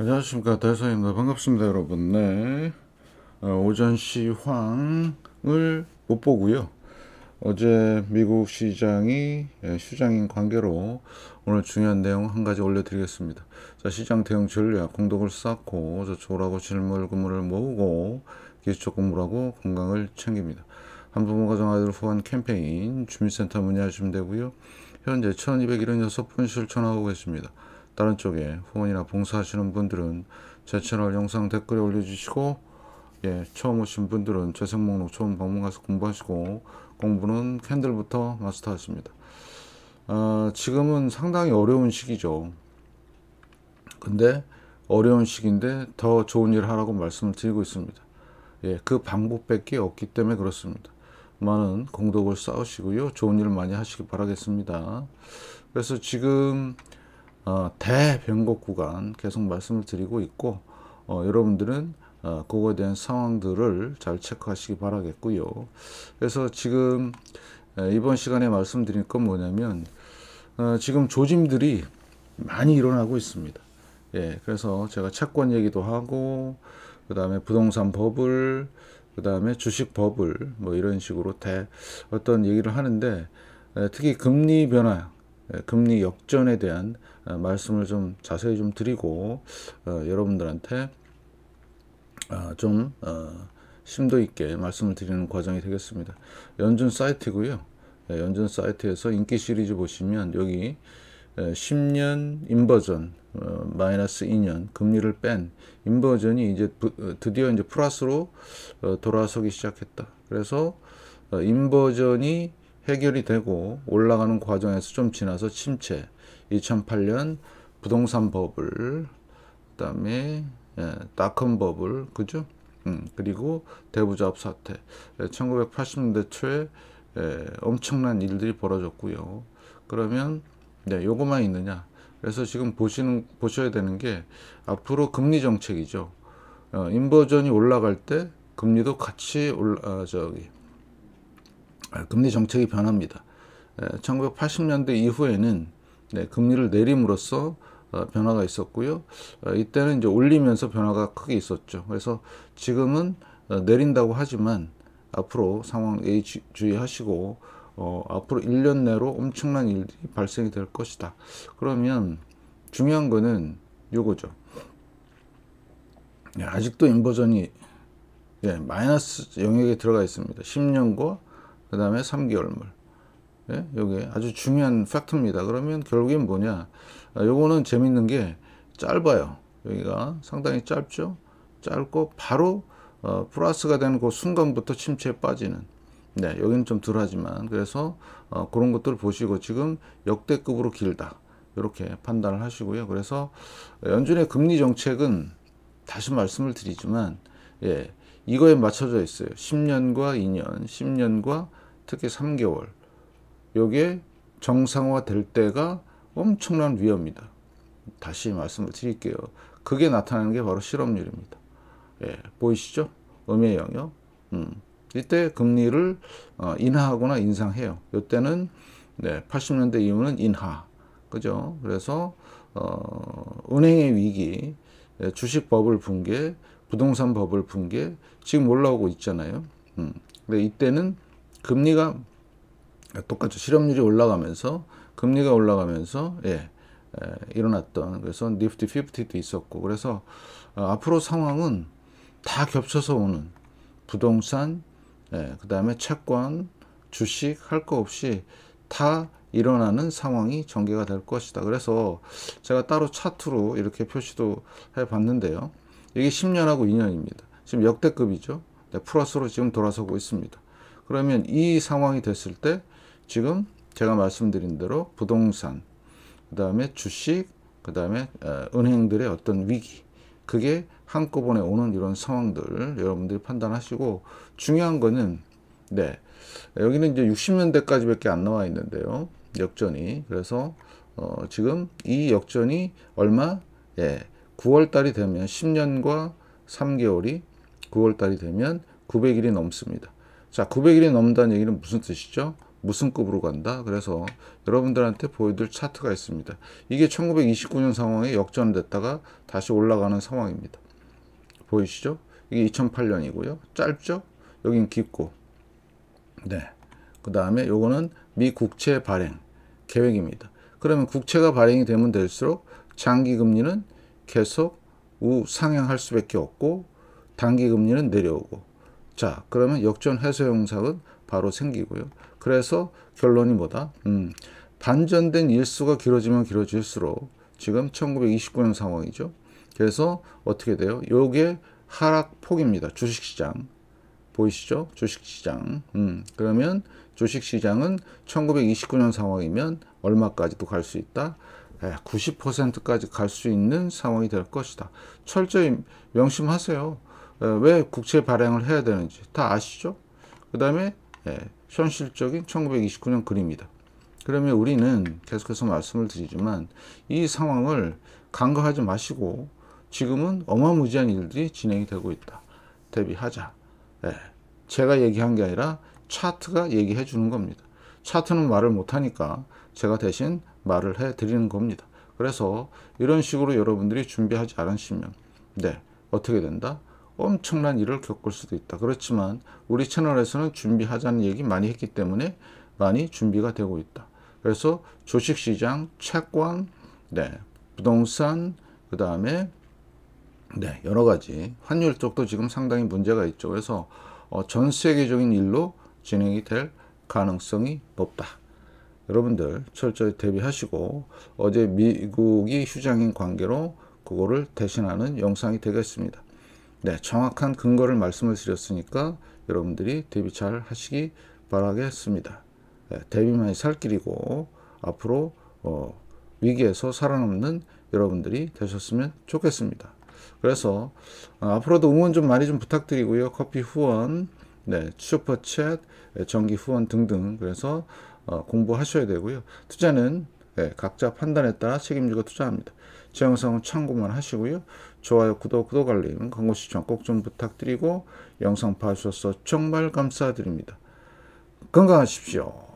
안녕하십니까 대서입니다 반갑습니다 여러분 네 어, 오전 시황을 못 보고요 어제 미국 시장이 휴장인 예, 관계로 오늘 중요한 내용 한 가지 올려드리겠습니다 자 시장 대응 전략 공덕을 쌓고 저축을하고 실물을 모으고 기초금물하고 건강을 챙깁니다 한부모 가정 아이들 후원 캠페인 주민센터 문의하시면 되고요 현재 1276분 실천하고 계십니다 다른 쪽에 후원이나 봉사하시는 분들은 제 채널 영상 댓글에 올려주시고 예, 처음 오신 분들은 재생 목록 처음 방문가서 공부하시고 공부는 캔들부터 마스터하십니다. 어, 지금은 상당히 어려운 시기죠. 근데 어려운 시기인데 더 좋은 일 하라고 말씀을 드리고 있습니다. 예, 그 방법밖에 없기 때문에 그렇습니다. 많은 공덕을 쌓으시고요. 좋은 일 많이 하시기 바라겠습니다. 그래서 지금 어, 대변곡 구간 계속 말씀을 드리고 있고 어, 여러분들은 어, 그거에 대한 상황들을 잘 체크하시기 바라겠고요. 그래서 지금 이번 시간에 말씀드릴 건 뭐냐면 어, 지금 조짐들이 많이 일어나고 있습니다. 예, 그래서 제가 채권 얘기도 하고 그 다음에 부동산 버블 그 다음에 주식 버블 뭐 이런 식으로 대 어떤 얘기를 하는데 특히 금리 변화 예, 금리 역전에 대한 어, 말씀을 좀 자세히 좀 드리고 어, 여러분들한테 어, 좀 심도 있게 말씀을 드리는 과정이 되겠습니다. 연준 사이트고요. 예, 연준 사이트에서 인기 시리즈 보시면 여기 10년 예, 인버전 마이너스 2년 금리를 뺀 인버전이 이제 드디어 이제 플러스로 돌아서기 시작했다. 그래서 인버전이 해결이 되고 올라가는 과정에서 좀 지나서 침체 2008년 부동산 버블 그다음에 예, 다큰 버블 그죠? 음, 그리고 대부자업 사태 예, 1980년대 초에 예, 엄청난 일들이 벌어졌고요. 그러면 네, 요것만 있느냐? 그래서 지금 보시는 보셔야 되는 게 앞으로 금리 정책이죠. 어, 인버전이 올라갈 때 금리도 같이 올라 아, 저기 아, 금리 정책이 변합니다. 1980년대 이후에는 네, 금리를 내림으로써 어, 변화가 있었고요. 어, 이때는 이제 올리면서 변화가 크게 있었죠. 그래서 지금은 어, 내린다고 하지만 앞으로 상황 주의하시고 어, 앞으로 1년 내로 엄청난 일이 발생이 될 것이다. 그러면 중요한 거는 요거죠. 네, 아직도 인버전이 예, 마이너스 영역에 들어가 있습니다. 10년과 그 다음에 3개월물. 예? 요게 아주 중요한 팩트입니다. 그러면 결국엔 뭐냐. 아, 요거는 재밌는 게 짧아요. 여기가 상당히 짧죠. 짧고 바로 어, 플러스가 되는 그 순간부터 침체에 빠지는 네, 여기는 좀 덜하지만 그래서 어, 그런 것들 보시고 지금 역대급으로 길다 이렇게 판단을 하시고요. 그래서 연준의 금리 정책은 다시 말씀을 드리지만 예, 이거에 맞춰져 있어요. 10년과 2년, 10년과 특히 3개월 요게 정상화될 때가 엄청난 위험이다. 다시 말씀을 드릴게요. 그게 나타나는 게 바로 실업률입니다. 예, 보이시죠? 음의 영역. 음. 이때 금리를 어, 인하하거나 인상해요. 이때는 네, 80년대 이후는 인하. 그죠? 그래서 어, 은행의 위기, 예, 주식 버블 붕괴, 부동산 버블 붕괴 지금 올라오고 있잖아요. 음. 근데 이때는 금리가 똑같죠. 실업률이 올라가면서 금리가 올라가면서 예, 예 일어났던 그래서 니프티 5 0도 있었고 그래서 어, 앞으로 상황은 다 겹쳐서 오는 부동산 예, 그 다음에 채권 주식 할 거 없이 다 일어나는 상황이 전개가 될 것이다. 그래서 제가 따로 차트로 이렇게 표시도 해 봤는데요. 이게 10년하고 2년입니다. 지금 역대급이죠. 네, 플러스로 지금 돌아서고 있습니다. 그러면 이 상황이 됐을 때 지금 제가 말씀드린 대로 부동산, 그 다음에 주식, 그 다음에 어, 은행들의 어떤 위기, 그게 한꺼번에 오는 이런 상황들 여러분들이 판단하시고 중요한 거는 네 여기는 이제 60년대까지밖에 안 나와 있는데요 역전이 그래서 어, 지금 이 역전이 얼마 예 9월 달이 되면 10년과 3개월이 9월 달이 되면 900일이 넘습니다 자, 900일이 넘는다는 얘기는 무슨 뜻이죠? 무슨 급으로 간다? 그래서 여러분들한테 보여드릴 차트가 있습니다. 이게 1929년 상황에 역전됐다가 다시 올라가는 상황입니다. 보이시죠? 이게 2008년이고요. 짧죠? 여긴 깊고. 네. 그 다음에 요거는 미 국채 발행 계획입니다. 그러면 국채가 발행이 되면 될수록 장기 금리는 계속 우상향할 수밖에 없고 단기 금리는 내려오고 자, 그러면 역전 해소 형상은 바로 생기고요. 그래서 결론이 뭐다? 음, 반전된 일수가 길어지면 길어질수록 지금 1929년 상황이죠. 그래서 어떻게 돼요? 요게 하락폭입니다. 주식시장. 보이시죠? 주식시장. 음, 그러면 주식시장은 1929년 상황이면 얼마까지도 갈 수 있다? 90%까지 예, 갈수 있는 상황이 될 것이다. 철저히 명심하세요. 어, 왜 국채 발행을 해야 되는지 다 아시죠? 그 다음에 예, 현실적인 1929년 그림이다. 그러면 우리는 계속해서 말씀을 드리지만 이 상황을 간과하지 마시고 지금은 어마무지한 일들이 진행이 되고 있다. 대비하자. 예, 제가 얘기한 게 아니라 차트가 얘기해 주는 겁니다. 차트는 말을 못하니까 제가 대신 말을 해 드리는 겁니다. 그래서 이런 식으로 여러분들이 준비하지 않으시면 네 어떻게 된다? 엄청난 일을 겪을 수도 있다. 그렇지만 우리 채널에서는 준비하자는 얘기 많이 했기 때문에 많이 준비가 되고 있다. 그래서 주식시장, 채권, 네, 부동산, 그 다음에 네, 여러 가지 환율 쪽도 지금 상당히 문제가 있죠. 그래서 어, 전 세계적인 일로 진행이 될 가능성이 높다. 여러분들 철저히 대비하시고 어제 미국이 휴장인 관계로 그거를 대신하는 영상이 되겠습니다. 네, 정확한 근거를 말씀을 드렸으니까 여러분들이 대비 잘 하시기 바라겠습니다. 네, 대비만이 살 길이고 앞으로 어, 위기에서 살아남는 여러분들이 되셨으면 좋겠습니다. 그래서 어, 앞으로도 응원 좀 많이 좀 부탁드리고요. 커피 후원, 네, 슈퍼챗, 네, 정기 후원 등등 그래서 어, 공부하셔야 되고요. 투자는 예, 각자 판단에 따라 책임지고 투자합니다. 제 영상은 참고만 하시고요. 좋아요, 구독, 구독 알림, 광고 시청 꼭 좀 부탁드리고 영상 봐주셔서 정말 감사드립니다. 건강하십시오.